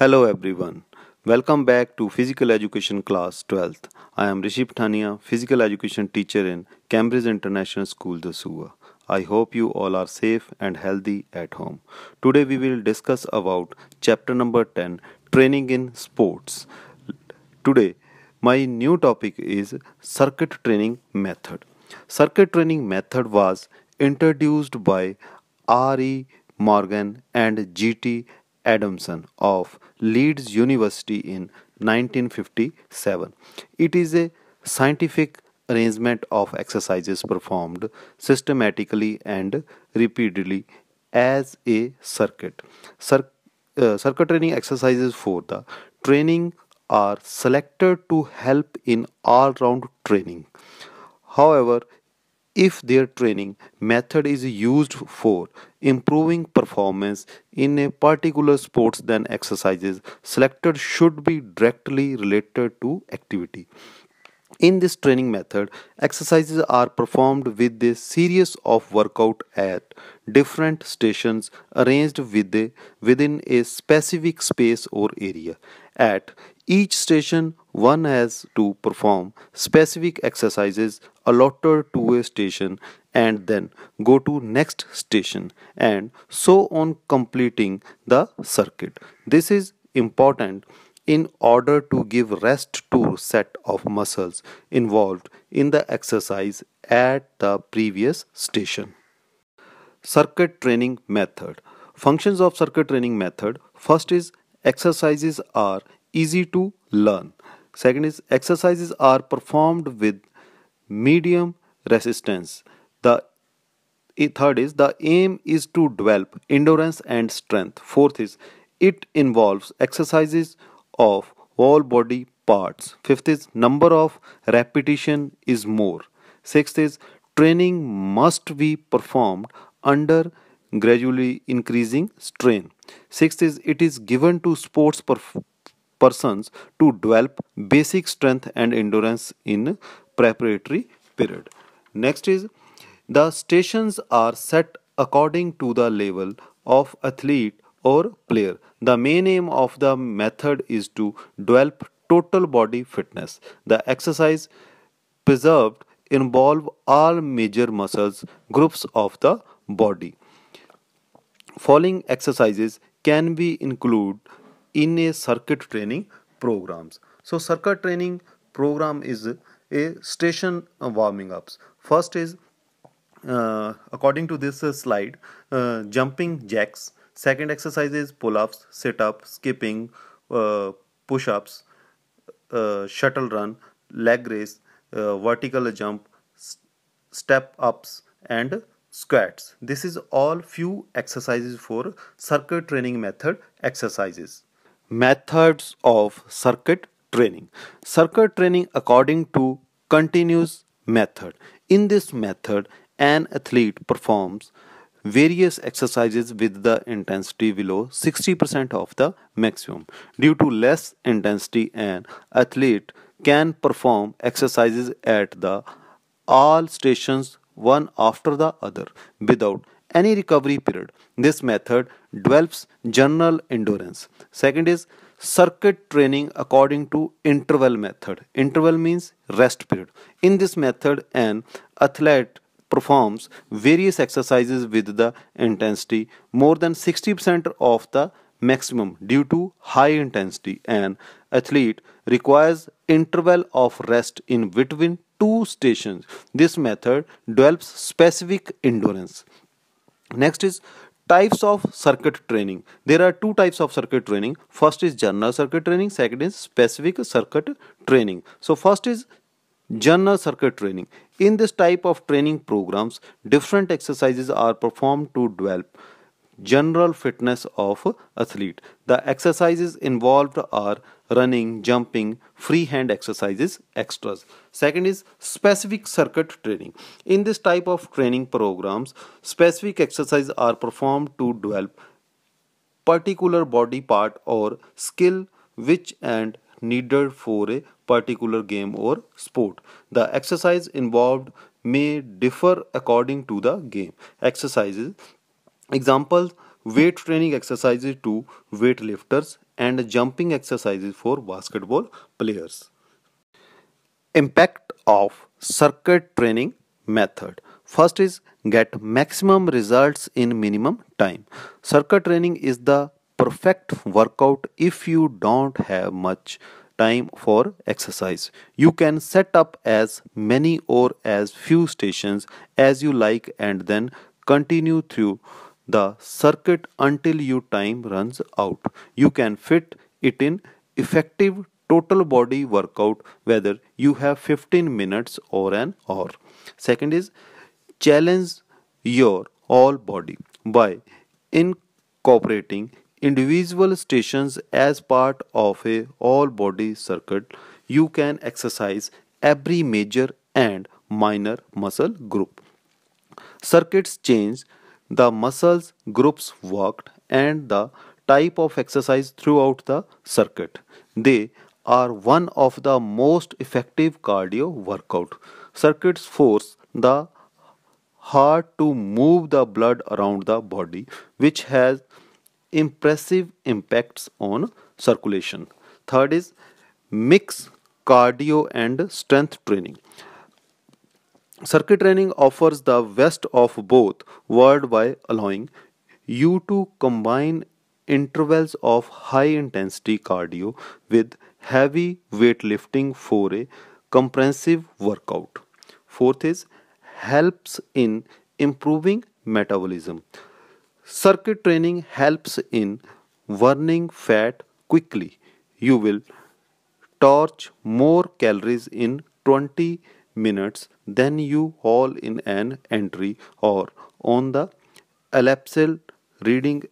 Hello everyone. Welcome back to Physical Education Class 12th. I am Rishi Pathania, Physical Education teacher in Cambridge International School, Dasua. I hope you all are safe and healthy at home. Today we will discuss about chapter number 10, Training in Sports. Today my new topic is circuit training method. Circuit training method was introduced by R.E. Morgan and G.T. Adamson of Leeds University in 1957. It is a scientific arrangement of exercises performed systematically and repeatedly as a circuit. Cir- uh, circuit training exercises for the training are selected to help in all round training. However, if their training method is used for improving performance in a particular sports then exercises selected should be directly related to activity in this training method exercises are performed with a series of workout at different stations arranged with within a specific space or area at each station one has to perform specific exercises allotted to a station and then go to next station and so on completing the circuit. This is important in order to give rest to set of muscles involved in the exercise at the previous station. Circuit training method. Functions of circuit training method. First is exercises are easy to learn. Second is exercises are performed with medium resistance. The third is the aim is to develop endurance and strength. Fourth is it involves exercises of all body parts. Fifth is number of repetition is more. Sixth is training must be performed under gradually increasing strain. Sixth is it is given to sports performance persons to develop basic strength and endurance in preparatory period. Next is the stations are set according to the level of athlete or player. The main aim of the method is to develop total body fitness. The exercise preserved involve all major muscles groups of the body. Following exercises can be include in a circuit training programs so circuit training program is a station warming ups first is uh, according to this uh, slide uh, jumping jacks second exercise is pull-ups sit-up skipping uh, push-ups uh, shuttle run leg race uh, vertical jump st step ups and squats this is all few exercises for circuit training method exercises methods of circuit training. Circuit training according to continuous method. In this method, an athlete performs various exercises with the intensity below 60% of the maximum. Due to less intensity, an athlete can perform exercises at the all stations one after the other without any recovery period. This method develops general endurance. Second is circuit training according to interval method. Interval means rest period. In this method, an athlete performs various exercises with the intensity more than 60% of the maximum due to high intensity. An athlete requires interval of rest in between two stations. This method develops specific endurance next is types of circuit training there are two types of circuit training first is general circuit training second is specific circuit training so first is general circuit training in this type of training programs different exercises are performed to develop general fitness of athlete the exercises involved are running, jumping, free hand exercises, extras. Second is specific circuit training. In this type of training programs, specific exercises are performed to develop particular body part or skill which and needed for a particular game or sport. The exercise involved may differ according to the game. Exercises examples weight training exercises to weightlifters and jumping exercises for basketball players. Impact of circuit training method. First is get maximum results in minimum time. Circuit training is the perfect workout if you don't have much time for exercise. You can set up as many or as few stations as you like and then continue through the circuit until your time runs out. You can fit it in effective total body workout whether you have 15 minutes or an hour. Second is challenge your all body by incorporating individual stations as part of a all body circuit you can exercise every major and minor muscle group circuits change the muscles groups worked, and the type of exercise throughout the circuit. They are one of the most effective cardio workout. Circuits force the heart to move the blood around the body, which has impressive impacts on circulation. Third is mix cardio and strength training. Circuit training offers the best of both worlds by allowing you to combine intervals of high intensity cardio with heavy weightlifting for a comprehensive workout. Fourth is helps in improving metabolism. Circuit training helps in burning fat quickly. You will torch more calories in 20 minutes then you haul in an entry or on the elliptical reading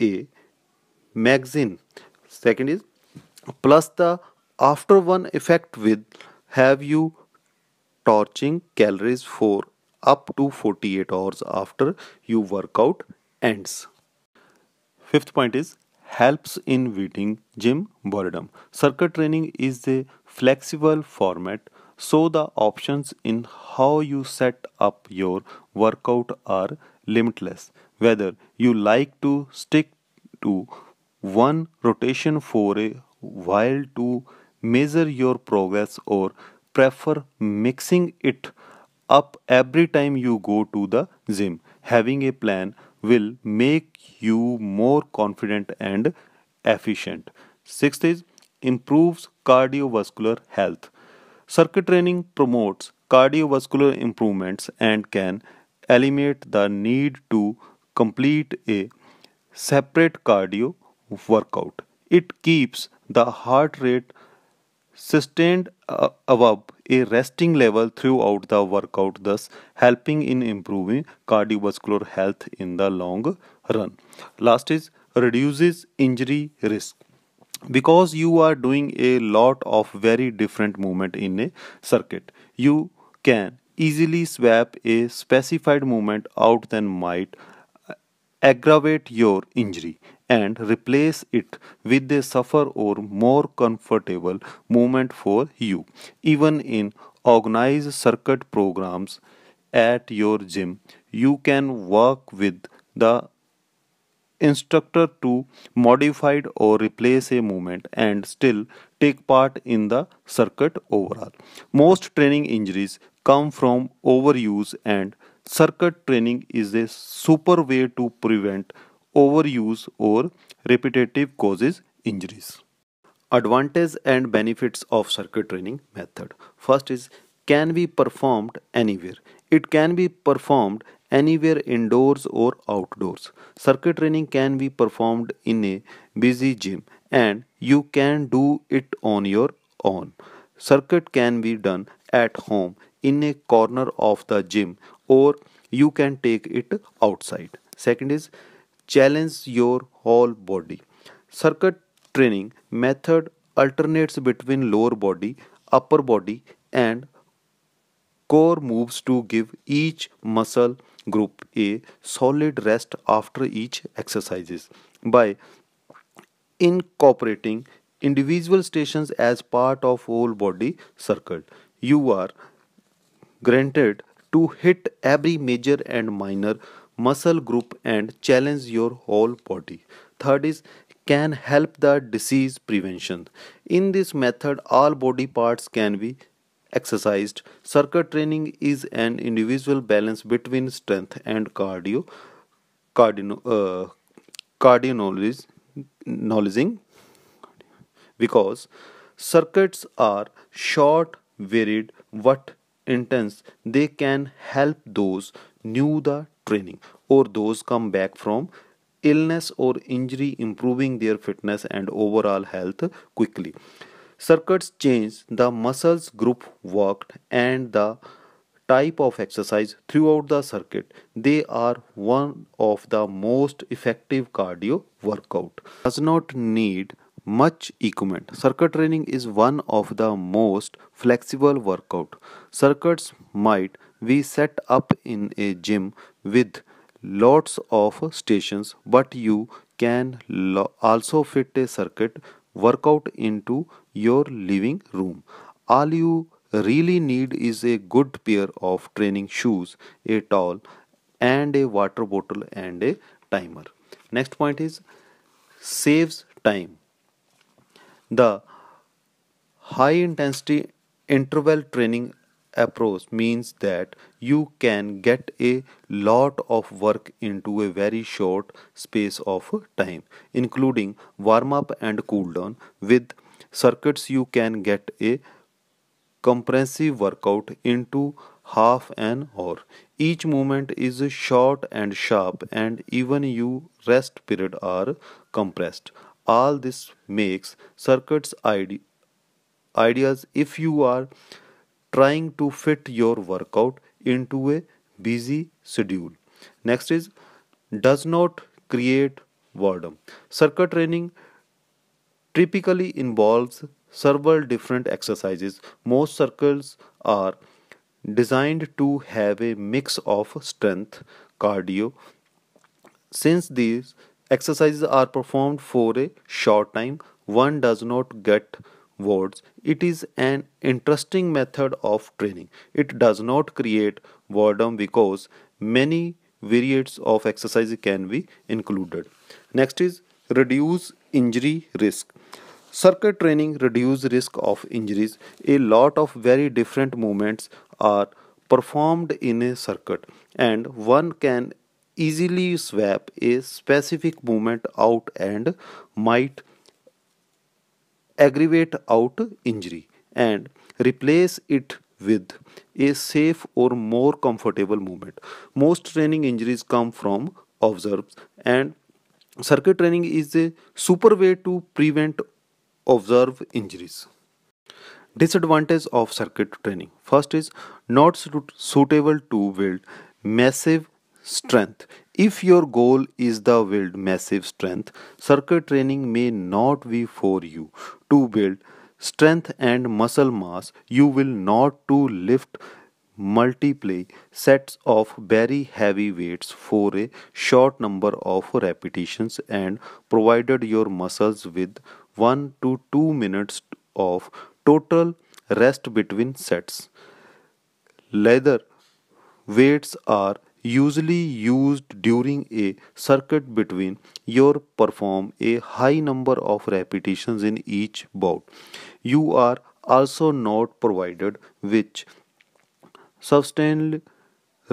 a magazine. Second is plus the after one effect with have you torching calories for up to 48 hours after you workout ends. Fifth point is helps in beating gym boredom. Circuit training is a flexible format so the options in how you set up your workout are limitless. Whether you like to stick to one rotation for a while to measure your progress or prefer mixing it up every time you go to the gym. Having a plan will make you more confident and efficient. Sixth is improves cardiovascular health. Circuit training promotes cardiovascular improvements and can eliminate the need to complete a separate cardio workout. It keeps the heart rate sustained uh, above a resting level throughout the workout, thus helping in improving cardiovascular health in the long run. Last is reduces injury risk because you are doing a lot of very different movement in a circuit you can easily swap a specified movement out then might aggravate your injury and replace it with a safer or more comfortable movement for you even in organized circuit programs at your gym you can work with the instructor to modify or replace a movement and still take part in the circuit overall. Most training injuries come from overuse and circuit training is a super way to prevent overuse or repetitive causes injuries. Advantage and benefits of circuit training method. First is can be performed anywhere. It can be performed anywhere indoors or outdoors. Circuit training can be performed in a busy gym and you can do it on your own. Circuit can be done at home in a corner of the gym or you can take it outside. Second is challenge your whole body. Circuit training method alternates between lower body, upper body and core moves to give each muscle group a solid rest after each exercises by incorporating individual stations as part of whole body circuit you are granted to hit every major and minor muscle group and challenge your whole body third is can help the disease prevention in this method all body parts can be exercised. Circuit training is an individual balance between strength and cardio, cardio uh, knowledge, because circuits are short, varied, but intense. They can help those new the training or those come back from illness or injury improving their fitness and overall health quickly Circuits change the muscles group worked and the type of exercise throughout the circuit. They are one of the most effective cardio workout. Does not need much equipment. Circuit training is one of the most flexible workout. Circuits might be set up in a gym with lots of stations, but you can also fit a circuit workout into your living room. All you really need is a good pair of training shoes, a towel, and a water bottle and a timer. Next point is saves time. The high intensity interval training approach means that you can get a lot of work into a very short space of time, including warm up and cool down. With circuits, you can get a comprehensive workout into half an hour. Each movement is short and sharp, and even you rest period are compressed. All this makes circuits ide ideas if you are trying to fit your workout into a busy schedule. Next is does not create boredom. Circuit training typically involves several different exercises. Most circles are designed to have a mix of strength, cardio. Since these exercises are performed for a short time, one does not get words, it is an interesting method of training. It does not create boredom because many variants of exercise can be included. Next is reduce injury risk. Circuit training reduce risk of injuries. A lot of very different movements are performed in a circuit and one can easily swap a specific movement out and might aggravate out injury and replace it with a safe or more comfortable movement. Most training injuries come from observes and circuit training is a super way to prevent observe injuries. Disadvantage of circuit training. First is not suitable to build massive strength if your goal is the build massive strength, circuit training may not be for you. To build strength and muscle mass, you will not to lift multiply sets of very heavy weights for a short number of repetitions and provided your muscles with 1 to 2 minutes of total rest between sets. Leather weights are usually used during a circuit between your perform a high number of repetitions in each bout you are also not provided with sustained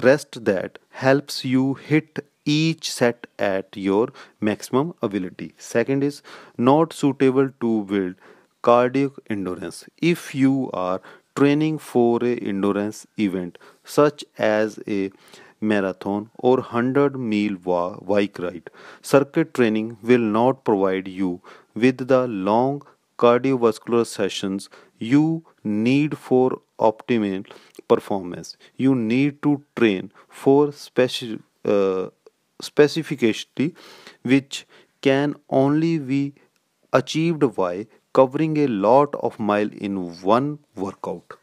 rest that helps you hit each set at your maximum ability second is not suitable to build cardiac endurance if you are training for a endurance event such as a marathon, or 100 mile bike ride. Circuit training will not provide you with the long cardiovascular sessions you need for optimal performance. You need to train for speci- uh, specificity which can only be achieved by covering a lot of mile in one workout.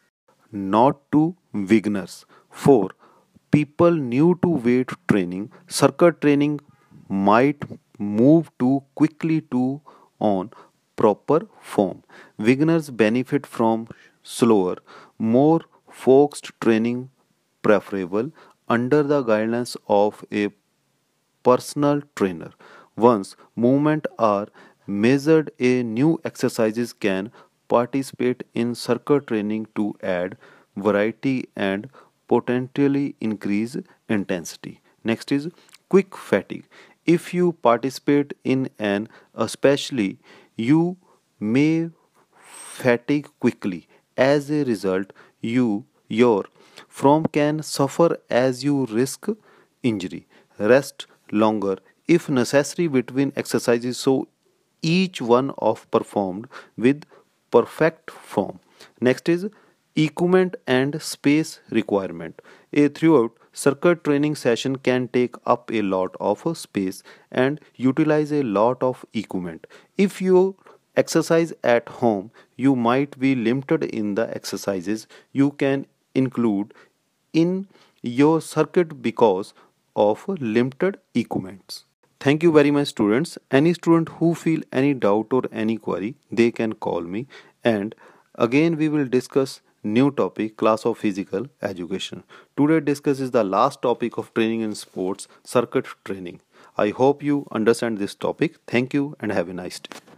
Not to beginners. 4 people new to weight training, circuit training might move too quickly to on proper form. Beginners benefit from slower, more focused training preferable under the guidance of a personal trainer. Once movement are measured, a new exercises can participate in circuit training to add variety and potentially increase intensity. Next is quick fatigue. If you participate in an especially, you may fatigue quickly. As a result, you your form can suffer as you risk injury. Rest longer if necessary between exercises so each one of performed with perfect form. Next is equipment and space requirement. A throughout circuit training session can take up a lot of space and utilize a lot of equipment. If you exercise at home, you might be limited in the exercises you can include in your circuit because of limited equipments. Thank you very much students. Any student who feel any doubt or any query, they can call me and again we will discuss new topic class of physical education today discusses the last topic of training in sports circuit training i hope you understand this topic thank you and have a nice day